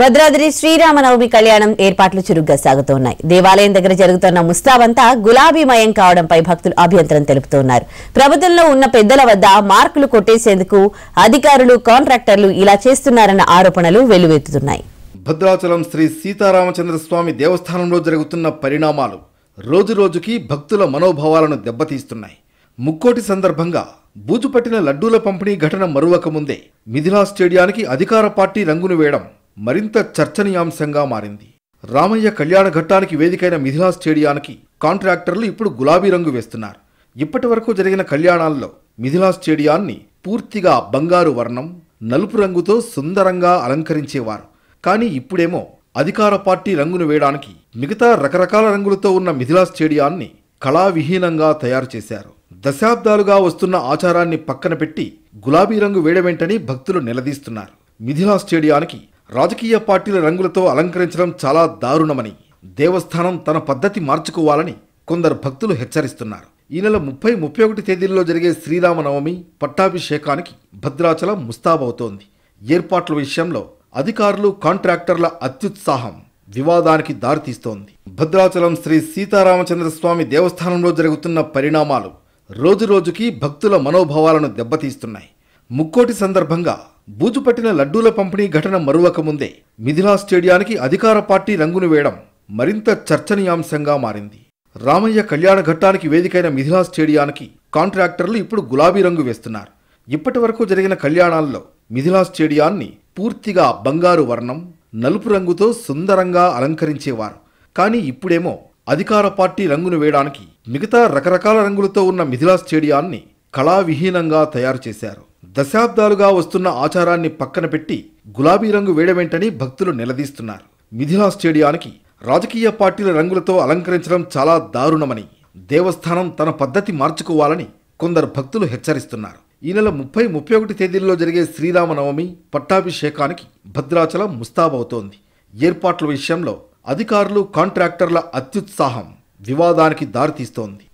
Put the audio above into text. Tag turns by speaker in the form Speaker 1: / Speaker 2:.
Speaker 1: భద్రాద్రి శ్రీరామనవమి కళ్యాణం ఏర్పాట్లు చురుగ్గా సాగుతున్నాయి దేవాలయం దగ్గర జరుగుతున్న ముస్తాబంతా గులాబీమయం కావడంపై భక్తులు అభ్యంతరం తెలుపుతున్నారు ప్రభుత్వంలో ఉన్న పెద్దల వద్ద మార్కులు కొట్టేసేందుకు అధికారులు కాంట్రాక్టర్లు ఇలా చేస్తున్నారన్న ఆరోపణలు వెల్లువెత్తుతున్నాయి
Speaker 2: భద్రాచలం శ్రీ సీతారామచంద్ర స్వామి దేవస్థానంలో జరుగుతున్న పరిణామాలు రోజురోజుకి భక్తుల మనోభావాలను దెబ్బతీస్తున్నాయి ముక్కోటి సందర్భంగా బూజుపట్టిన లడ్డూల పంపిణీ ఘటన మరువకముందే మిథిలా స్టేడియానికి అధికార పార్టీ రంగును వేయడం మరింత చర్చనీయాంశంగా మారింది రామయ్య కళ్యాణ ఘట్టానికి వేదికైన మిథిలా స్టేడియానికి కాంట్రాక్టర్లు ఇప్పుడు గులాబీ రంగు వేస్తున్నారు ఇప్పటి వరకు జరిగిన కళ్యాణాల్లో మిథిలా స్టేడియాన్ని పూర్తిగా బంగారు వర్ణం నలుపు రంగుతో సుందరంగా అలంకరించేవారు కానీ ఇప్పుడేమో అధికార పార్టీ రంగును వేయడానికి మిగతా రకరకాల రంగులతో ఉన్న మిథిలా స్టేడియాన్ని కళావిహీనంగా తయారు చేశారు దశాబ్దాలుగా వస్తున్న ఆచారాన్ని పక్కన పెట్టి గులాబీ రంగు వేయడమేంటని భక్తులు నిలదీస్తున్నారు మిథిలా స్టేడియానికి రాజకీయ పార్టీల రంగులతో అలంకరించడం చాలా దారుణమని దేవస్థానం తన పద్ధతి మార్చుకోవాలని కొందరు భక్తులు హెచ్చరిస్తున్నారు ఈ నెల ముప్పై ముప్పై ఒకటి తేదీల్లో జరిగే శ్రీరామనవమి పట్టాభిషేకానికి భద్రాచలం ముస్తాబవుతోంది ఏర్పాట్ల విషయంలో అధికారులు కాంట్రాక్టర్ల అత్యుత్సాహం వివాదానికి దారితీస్తోంది భద్రాచలం శ్రీ సీతారామచంద్రస్వామి దేవస్థానంలో జరుగుతున్న పరిణామాలు రోజురోజుకి భక్తుల మనోభావాలను దెబ్బతీస్తున్నాయి ముక్కోటి సందర్భంగా బూజుపట్టిన లడ్డూల పంపిణీ ఘటన మరువకముందే మిథిలా స్టేడియానికి అధికార పార్టీ రంగును వేయడం మరింత చర్చనీయాంశంగా మారింది రామయ్య కళ్యాణ ఘట్టానికి వేదికైన మిథిలా స్టేడియానికి కాంట్రాక్టర్లు ఇప్పుడు గులాబీ రంగు వేస్తున్నారు ఇప్పటి వరకు జరిగిన కళ్యాణాల్లో మిథిలా స్టేడియాన్ని పూర్తిగా బంగారు వర్ణం నలుపు రంగుతో సుందరంగా అలంకరించేవారు కానీ ఇప్పుడేమో అధికార పార్టీ రంగును వేయడానికి మిగతా రకరకాల రంగులతో ఉన్న మిథిలా స్టేడియాన్ని కళావిహీనంగా తయారు చేశారు దశాబ్దాలుగా వస్తున్న ఆచారాన్ని పక్కన పెట్టి గులాబీ రంగు వేయడమేంటని భక్తులు నిలదీస్తున్నారు మిథిలా స్టేడియానికి రాజకీయ పార్టీల రంగులతో అలంకరించడం చాలా దారుణమని దేవస్థానం తన పద్ధతి మార్చుకోవాలని కొందరు భక్తులు హెచ్చరిస్తున్నారు ఈ నెల ముప్పై ముప్పై ఒకటి తేదీల్లో జరిగే శ్రీరామనవమి పట్టాభిషేకానికి భద్రాచలం ముస్తాబవుతోంది ఏర్పాట్ల విషయంలో అధికారులు కాంట్రాక్టర్ల అత్యుత్సాహం వివాదానికి దారితీస్తోంది